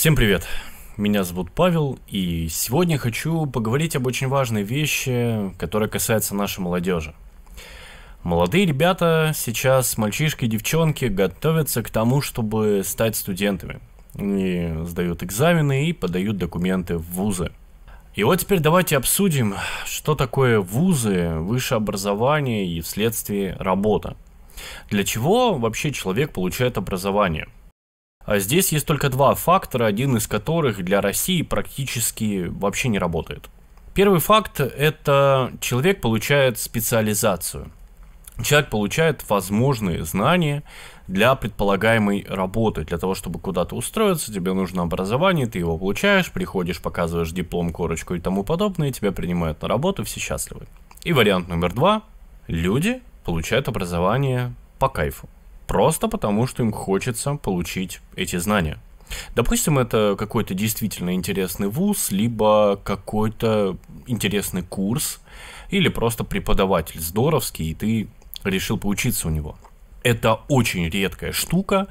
Всем привет! Меня зовут Павел, и сегодня хочу поговорить об очень важной вещи, которая касается нашей молодежи. Молодые ребята сейчас, мальчишки и девчонки, готовятся к тому, чтобы стать студентами. Они сдают экзамены и подают документы в вузы. И вот теперь давайте обсудим, что такое вузы, высшее образование и вследствие работа. Для чего вообще человек получает образование – а здесь есть только два фактора, один из которых для России практически вообще не работает. Первый факт – это человек получает специализацию. Человек получает возможные знания для предполагаемой работы. Для того, чтобы куда-то устроиться, тебе нужно образование, ты его получаешь, приходишь, показываешь диплом, корочку и тому подобное, тебя принимают на работу, все счастливы. И вариант номер два – люди получают образование по кайфу. Просто потому, что им хочется получить эти знания. Допустим, это какой-то действительно интересный вуз, либо какой-то интересный курс, или просто преподаватель здоровский, и ты решил поучиться у него. Это очень редкая штука,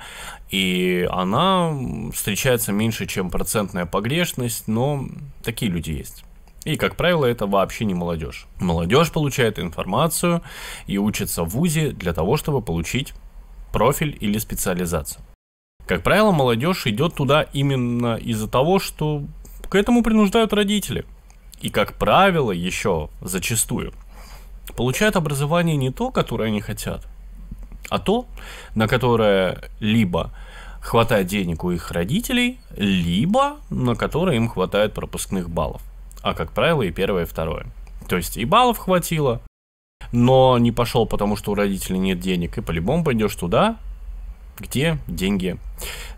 и она встречается меньше, чем процентная погрешность, но такие люди есть. И, как правило, это вообще не молодежь. Молодежь получает информацию и учится в ВУЗе для того, чтобы получить профиль или специализация. Как правило, молодежь идет туда именно из-за того, что к этому принуждают родители. И, как правило, еще зачастую, получают образование не то, которое они хотят, а то, на которое либо хватает денег у их родителей, либо на которое им хватает пропускных баллов. А, как правило, и первое, и второе. То есть и баллов хватило, но не пошел, потому что у родителей нет денег, и по-любому пойдешь туда, где деньги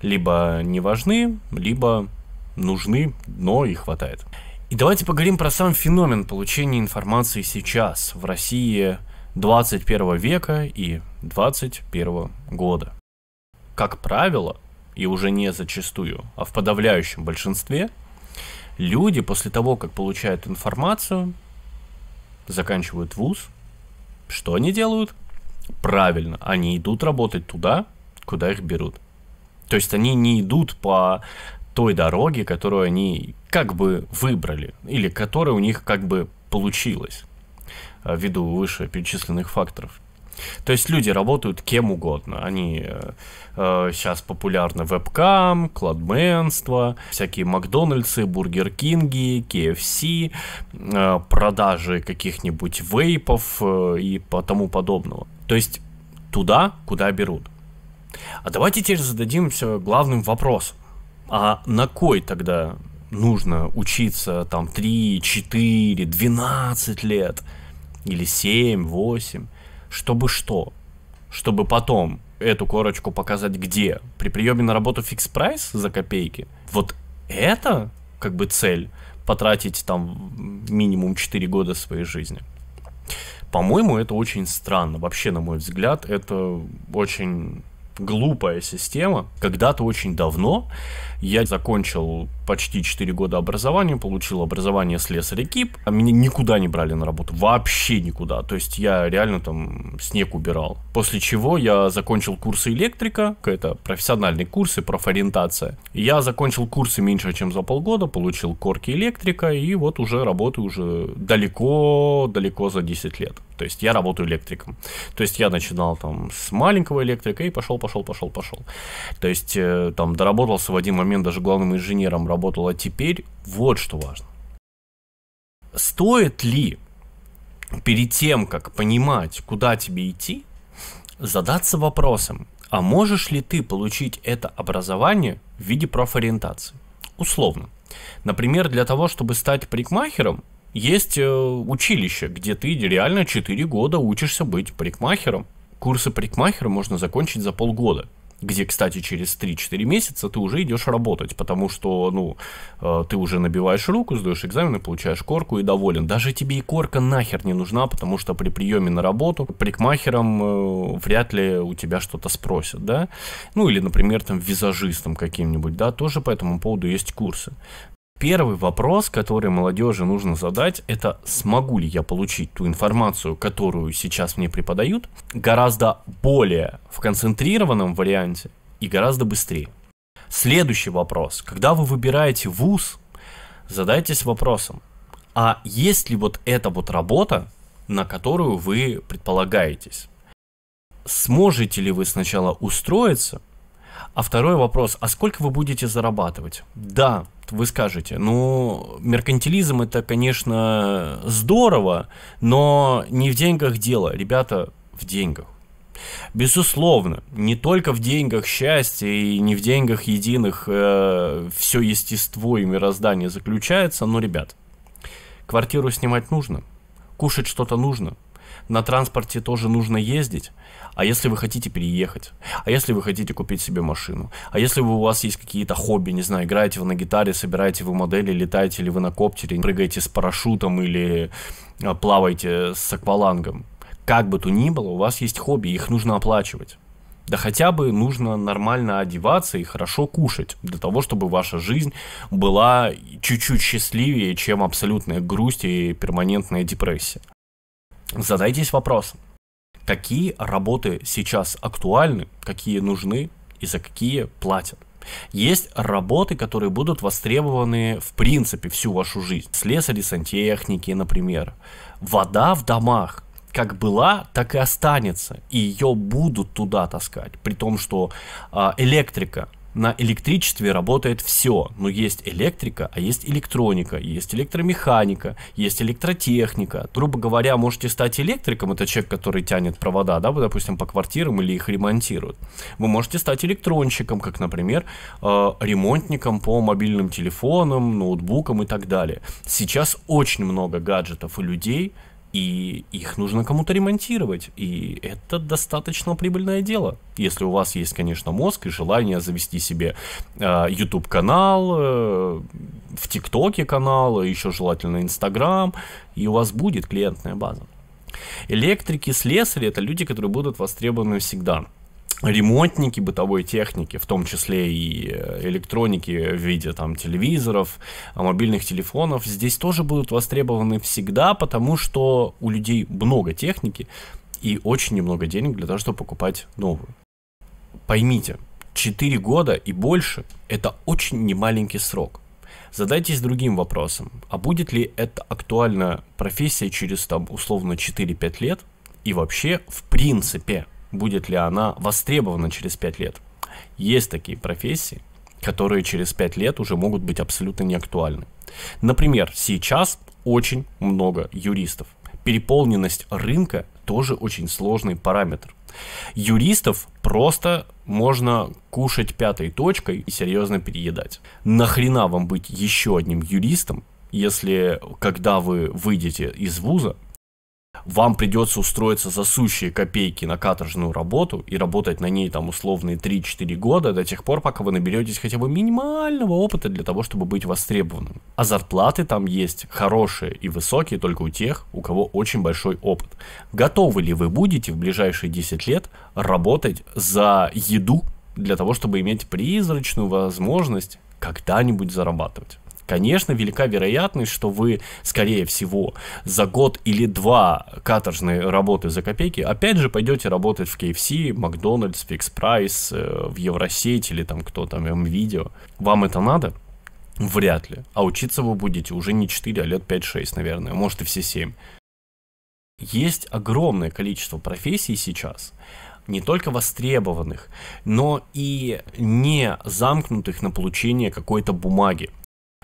либо не важны, либо нужны, но и хватает. И давайте поговорим про сам феномен получения информации сейчас в России 21 века и 21 года. Как правило, и уже не зачастую, а в подавляющем большинстве, люди после того, как получают информацию, заканчивают вуз – что они делают? Правильно, они идут работать туда, куда их берут. То есть они не идут по той дороге, которую они как бы выбрали, или которая у них как бы получилась, а, ввиду выше перечисленных факторов. То есть люди работают кем угодно. Они э, э, сейчас популярны вебкам, кладменство, всякие Макдональдсы, Бургер Кинги, KFC, э, продажи каких-нибудь вейпов э, и по тому подобного. То есть туда, куда берут. А давайте теперь зададимся главным вопросом. А на кой тогда нужно учиться там 3, 4, 12 лет? Или 7, 8? Чтобы что? Чтобы потом эту корочку показать где? При приеме на работу фикс прайс за копейки? Вот это как бы цель потратить там минимум 4 года своей жизни. По-моему, это очень странно. Вообще, на мой взгляд, это очень глупая система. Когда-то очень давно я закончил почти 4 года образования, получил образование слесарь экип. А меня никуда не брали на работу, вообще никуда. То есть я реально там снег убирал. После чего я закончил курсы электрика, это профессиональные курсы, профориентация. Я закончил курсы меньше, чем за полгода, получил корки электрика и вот уже работаю уже далеко-далеко за 10 лет. То есть я работаю электриком. То есть я начинал там с маленького электрика и пошел, пошел, пошел, пошел. То есть э, там доработался в один момент момент даже главным инженером работал, а теперь вот что важно. Стоит ли перед тем, как понимать, куда тебе идти, задаться вопросом, а можешь ли ты получить это образование в виде профориентации? Условно. Например, для того, чтобы стать парикмахером, есть э, училище, где ты реально 4 года учишься быть парикмахером. Курсы парикмахера можно закончить за полгода где, кстати, через 3-4 месяца ты уже идешь работать, потому что, ну, э, ты уже набиваешь руку, сдаешь экзамены, получаешь корку и доволен. Даже тебе и корка нахер не нужна, потому что при приеме на работу парикмахером э, вряд ли у тебя что-то спросят, да? Ну, или, например, там, визажистом каким-нибудь, да, тоже по этому поводу есть курсы. Первый вопрос, который молодежи нужно задать, это смогу ли я получить ту информацию, которую сейчас мне преподают, гораздо более в концентрированном варианте и гораздо быстрее. Следующий вопрос. Когда вы выбираете вуз, задайтесь вопросом, а есть ли вот эта вот работа, на которую вы предполагаетесь? Сможете ли вы сначала устроиться а второй вопрос, а сколько вы будете зарабатывать? Да, вы скажете, ну, меркантилизм это, конечно, здорово, но не в деньгах дело, ребята, в деньгах. Безусловно, не только в деньгах счастье и не в деньгах единых э, все естество и мироздание заключается, но, ребят, квартиру снимать нужно, кушать что-то нужно – на транспорте тоже нужно ездить. А если вы хотите переехать? А если вы хотите купить себе машину? А если вы, у вас есть какие-то хобби, не знаю, играете вы на гитаре, собираете вы модели, летаете ли вы на коптере, прыгаете с парашютом или а, плаваете с аквалангом? Как бы то ни было, у вас есть хобби, их нужно оплачивать. Да хотя бы нужно нормально одеваться и хорошо кушать, для того, чтобы ваша жизнь была чуть-чуть счастливее, чем абсолютная грусть и перманентная депрессия. Задайтесь вопросом, какие работы сейчас актуальны, какие нужны и за какие платят. Есть работы, которые будут востребованы в принципе всю вашу жизнь. Слесари, сантехники, например. Вода в домах как была, так и останется. И ее будут туда таскать. При том, что а, электрика на электричестве работает все. Но ну, есть электрика, а есть электроника, есть электромеханика, есть электротехника. Грубо говоря, можете стать электриком, это человек, который тянет провода, да, допустим, по квартирам или их ремонтирует. Вы можете стать электронщиком, как, например, э, ремонтником по мобильным телефонам, ноутбукам и так далее. Сейчас очень много гаджетов и людей, и их нужно кому-то ремонтировать, и это достаточно прибыльное дело. Если у вас есть, конечно, мозг и желание завести себе э, а, YouTube канал, э, в ТикТоке канал, а еще желательно Инстаграм, и у вас будет клиентная база. Электрики, слесари – это люди, которые будут востребованы всегда ремонтники бытовой техники, в том числе и э, электроники в виде там телевизоров, а, мобильных телефонов, здесь тоже будут востребованы всегда, потому что у людей много техники и очень немного денег для того, чтобы покупать новую. Поймите, 4 года и больше – это очень немаленький срок. Задайтесь другим вопросом, а будет ли это актуальна профессия через там условно 4-5 лет и вообще в принципе – будет ли она востребована через 5 лет. Есть такие профессии, которые через 5 лет уже могут быть абсолютно неактуальны. Например, сейчас очень много юристов. Переполненность рынка тоже очень сложный параметр. Юристов просто можно кушать пятой точкой и серьезно переедать. Нахрена вам быть еще одним юристом, если когда вы выйдете из вуза, вам придется устроиться за сущие копейки на каторжную работу и работать на ней там условные 3-4 года до тех пор, пока вы наберетесь хотя бы минимального опыта для того, чтобы быть востребованным. А зарплаты там есть хорошие и высокие только у тех, у кого очень большой опыт. Готовы ли вы будете в ближайшие 10 лет работать за еду для того, чтобы иметь призрачную возможность когда-нибудь зарабатывать? конечно, велика вероятность, что вы, скорее всего, за год или два каторжной работы за копейки, опять же, пойдете работать в KFC, Макдональдс, Фикс Прайс, э, в Евросеть или там кто там, М-Видео. Вам это надо? Вряд ли. А учиться вы будете уже не 4, а лет 5-6, наверное, может и все 7. Есть огромное количество профессий сейчас, не только востребованных, но и не замкнутых на получение какой-то бумаги.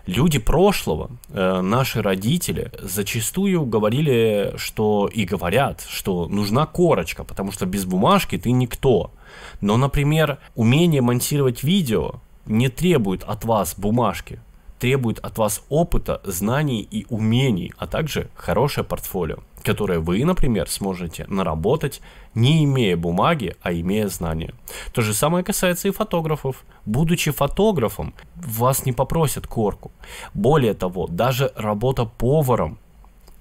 Люди прошлого, э, наши родители, зачастую говорили, что и говорят, что нужна корочка, потому что без бумажки ты никто. Но, например, умение монтировать видео не требует от вас бумажки требует от вас опыта, знаний и умений, а также хорошее портфолио, которое вы, например, сможете наработать, не имея бумаги, а имея знания. То же самое касается и фотографов. Будучи фотографом, вас не попросят корку. Более того, даже работа поваром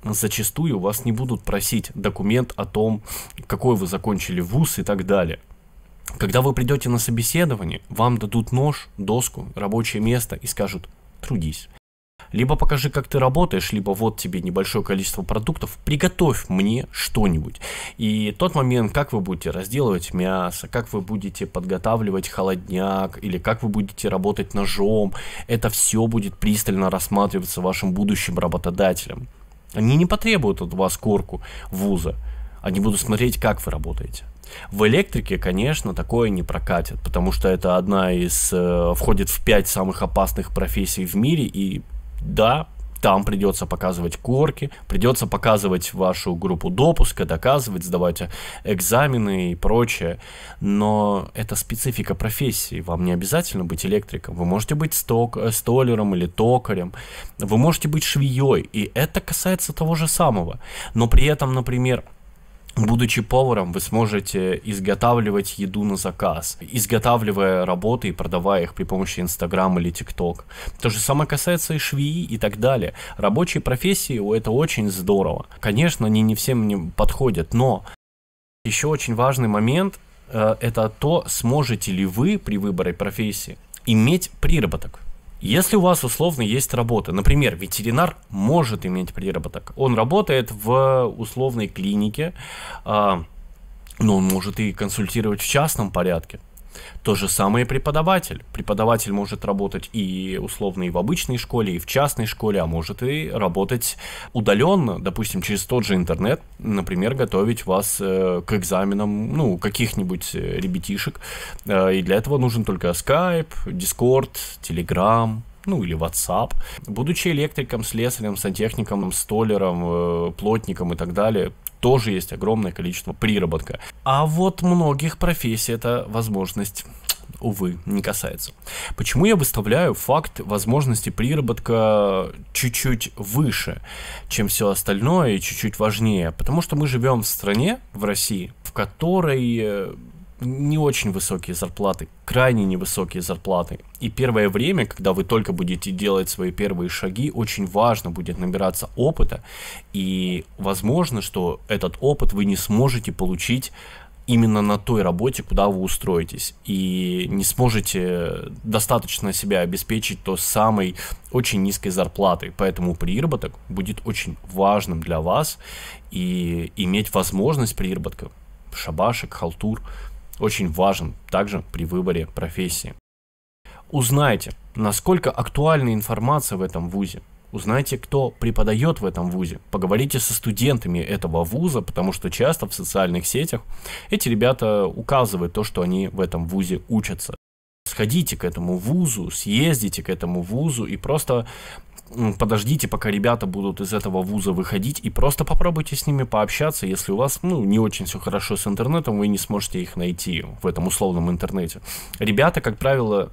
зачастую вас не будут просить документ о том, какой вы закончили вуз и так далее. Когда вы придете на собеседование, вам дадут нож, доску, рабочее место и скажут трудись. Либо покажи, как ты работаешь, либо вот тебе небольшое количество продуктов, приготовь мне что-нибудь. И тот момент, как вы будете разделывать мясо, как вы будете подготавливать холодняк, или как вы будете работать ножом, это все будет пристально рассматриваться вашим будущим работодателем. Они не потребуют от вас корку вуза. Они будут смотреть, как вы работаете. В электрике, конечно, такое не прокатит, потому что это одна из... Э, входит в пять самых опасных профессий в мире, и да, там придется показывать корки, придется показывать вашу группу допуска, доказывать, сдавать экзамены и прочее. Но это специфика профессии. Вам не обязательно быть электриком. Вы можете быть сток, э, столером или токарем. Вы можете быть швеей. И это касается того же самого. Но при этом, например, Будучи поваром, вы сможете изготавливать еду на заказ, изготавливая работы и продавая их при помощи Инстаграм или ТикТок. То же самое касается и швеи и так далее. Рабочие профессии – у это очень здорово. Конечно, они не всем не подходят, но еще очень важный момент э, – это то, сможете ли вы при выборе профессии иметь приработок. Если у вас условно есть работа, например, ветеринар может иметь приработок, он работает в условной клинике, а, но ну, он может и консультировать в частном порядке. То же самое и преподаватель. Преподаватель может работать и условно и в обычной школе, и в частной школе, а может и работать удаленно, допустим, через тот же интернет, например, готовить вас э, к экзаменам, ну, каких-нибудь э, ребятишек. Э, и для этого нужен только Skype, Discord, Telegram, ну или WhatsApp. Будучи электриком, слесарем, сантехником, столером, э, плотником и так далее, тоже есть огромное количество приработка. А вот многих профессий эта возможность увы, не касается. Почему я выставляю факт возможности приработка чуть-чуть выше, чем все остальное и чуть-чуть важнее? Потому что мы живем в стране, в России, в которой э, не очень высокие зарплаты, крайне невысокие зарплаты. И первое время, когда вы только будете делать свои первые шаги, очень важно будет набираться опыта. И возможно, что этот опыт вы не сможете получить именно на той работе, куда вы устроитесь, и не сможете достаточно себя обеспечить то самой очень низкой зарплатой. Поэтому приработок будет очень важным для вас, и иметь возможность приработка, шабашек, халтур – очень важен также при выборе профессии. Узнайте, насколько актуальна информация в этом вузе. Узнайте, кто преподает в этом вузе. Поговорите со студентами этого вуза, потому что часто в социальных сетях эти ребята указывают то, что они в этом вузе учатся сходите к этому вузу, съездите к этому вузу и просто подождите, пока ребята будут из этого вуза выходить, и просто попробуйте с ними пообщаться, если у вас, ну, не очень все хорошо с интернетом, вы не сможете их найти в этом условном интернете. Ребята, как правило,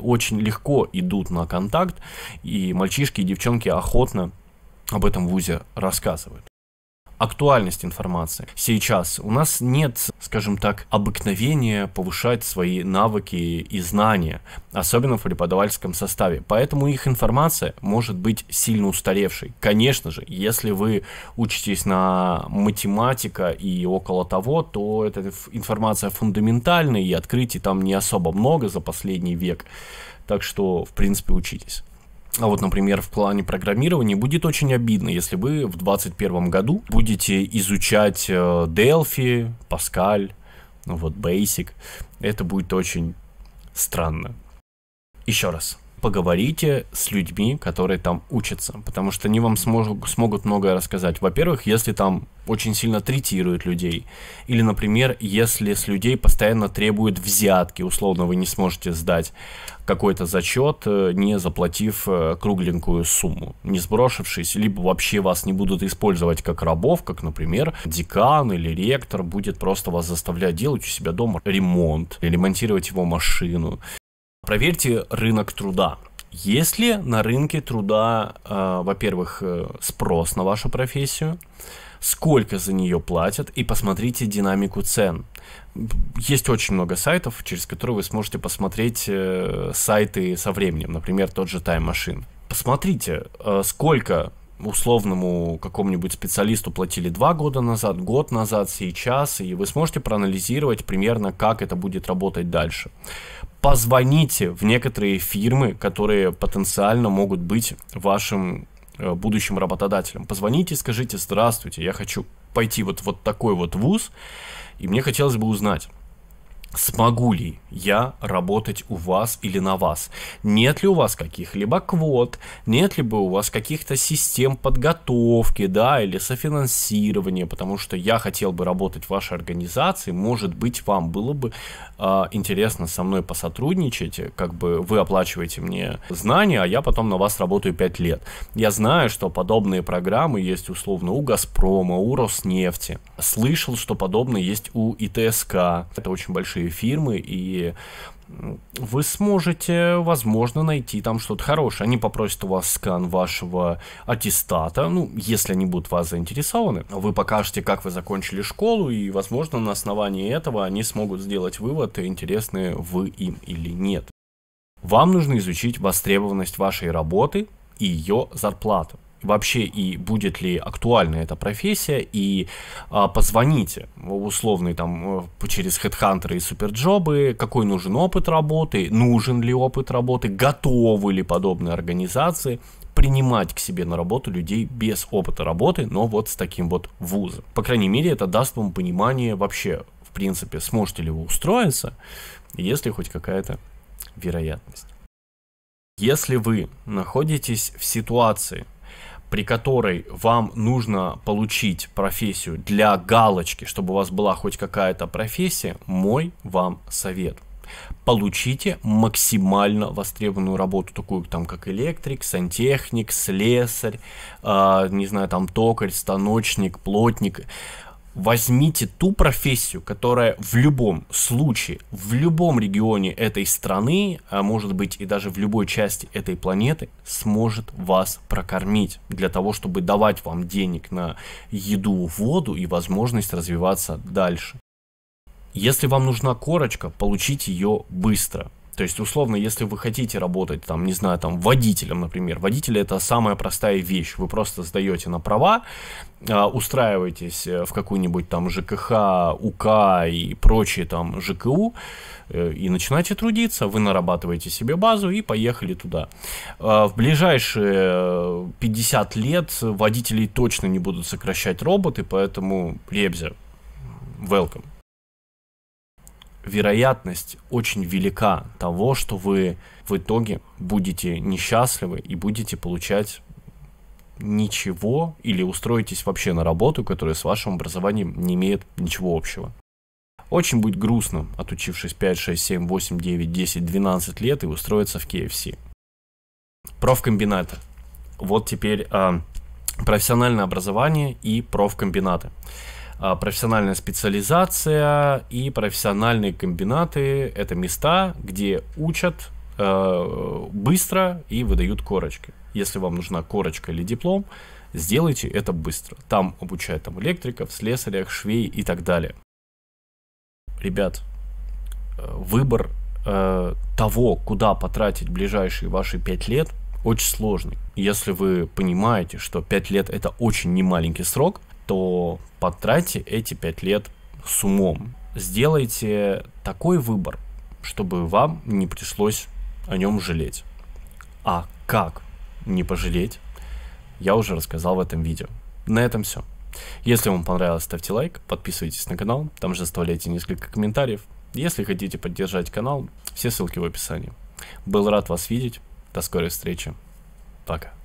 очень легко идут на контакт, и мальчишки и девчонки охотно об этом вузе рассказывают актуальность информации. Сейчас у нас нет, скажем так, обыкновения повышать свои навыки и знания, особенно в преподавательском составе. Поэтому их информация может быть сильно устаревшей. Конечно же, если вы учитесь на математика и около того, то эта информация фундаментальная и открытий там не особо много за последний век. Так что, в принципе, учитесь. А вот, например, в плане программирования будет очень обидно, если вы в 2021 году будете изучать э, Delphi, Pascal, ну вот Basic. Это будет очень странно. Еще раз, поговорите с людьми, которые там учатся, потому что они вам смог, смогут многое рассказать. Во-первых, если там очень сильно третируют людей, или, например, если с людей постоянно требуют взятки, условно, вы не сможете сдать какой-то зачет, э, не заплатив э, кругленькую сумму, не сброшившись, либо вообще вас не будут использовать как рабов, как, например, декан или ректор будет просто вас заставлять делать у себя дома ремонт, ремонтировать его машину, Проверьте рынок труда. Есть ли на рынке труда, э, во-первых, э, спрос на вашу профессию, сколько за нее платят, и посмотрите динамику цен. Есть очень много сайтов, через которые вы сможете посмотреть э, сайты со временем, например, тот же Time Machine. Посмотрите, сколько условному какому-нибудь специалисту платили два года назад, год назад, сейчас, и вы сможете проанализировать примерно, как это будет работать дальше позвоните в некоторые фирмы, которые потенциально могут быть вашим э, будущим работодателем. Позвоните и скажите, здравствуйте, я хочу пойти вот, вот такой вот вуз, и мне хотелось бы узнать, Смогу ли я работать у вас или на вас? Нет ли у вас каких-либо квот? Нет ли бы у вас каких-то систем подготовки, да, или софинансирования? Потому что я хотел бы работать в вашей организации. Может быть, вам было бы э, интересно со мной посотрудничать. Как бы вы оплачиваете мне знания, а я потом на вас работаю 5 лет. Я знаю, что подобные программы есть условно у «Газпрома», у «Роснефти». Слышал, что подобные есть у ИТСК. Это очень большой большие фирмы, и вы сможете, возможно, найти там что-то хорошее. Они попросят у вас скан вашего аттестата, ну, если они будут вас заинтересованы. Вы покажете, как вы закончили школу, и, возможно, на основании этого они смогут сделать вывод, интересны вы им или нет. Вам нужно изучить востребованность вашей работы и ее зарплату вообще и будет ли актуальна эта профессия, и а, позвоните условный там э, через хедхантеры и суперджобы, какой нужен опыт работы, нужен ли опыт работы, готовы ли подобные организации принимать к себе на работу людей без опыта работы, но вот с таким вот вузом. По крайней мере, это даст вам понимание вообще, в принципе, сможете ли вы устроиться, если хоть какая-то вероятность. Если вы находитесь в ситуации, при которой вам нужно получить профессию для галочки, чтобы у вас была хоть какая-то профессия, мой вам совет. Получите максимально востребованную работу, такую там как электрик, сантехник, слесарь, э, не знаю, там токарь, станочник, плотник, возьмите ту профессию, которая в любом случае, в любом регионе этой страны, а может быть и даже в любой части этой планеты, сможет вас прокормить для того, чтобы давать вам денег на еду, воду и возможность развиваться дальше. Если вам нужна корочка, получите ее быстро. То есть, условно, если вы хотите работать, там, не знаю, там, водителем, например, водитель это самая простая вещь. Вы просто сдаете на права, а, устраиваетесь э, в какую-нибудь там ЖКХ, УК и прочие там ЖКУ, э, и начинаете трудиться, вы нарабатываете себе базу и поехали туда. А, в ближайшие 50 э, лет водителей точно не будут сокращать роботы, поэтому, Лебзя, welcome вероятность очень велика того, что вы в итоге будете несчастливы и будете получать ничего или устроитесь вообще на работу, которая с вашим образованием не имеет ничего общего. Очень будет грустно, отучившись 5, 6, 7, 8, 9, 10, 12 лет и устроиться в KFC. Профкомбинаты. Вот теперь э, профессиональное образование и профкомбинаты. А, профессиональная специализация и профессиональные комбинаты – это места, где учат э, быстро и выдают корочки. Если вам нужна корочка или диплом, сделайте это быстро. Там обучают там, электриков, слесарях, швей и так далее. Ребят, э, выбор э, того, куда потратить ближайшие ваши пять лет, очень сложный. Если вы понимаете, что 5 лет это очень немаленький срок, то потратьте эти пять лет с умом. Сделайте такой выбор, чтобы вам не пришлось о нем жалеть. А как не пожалеть, я уже рассказал в этом видео. На этом все. Если вам понравилось, ставьте лайк, подписывайтесь на канал, там же оставляйте несколько комментариев. Если хотите поддержать канал, все ссылки в описании. Был рад вас видеть, до скорой встречи, пока.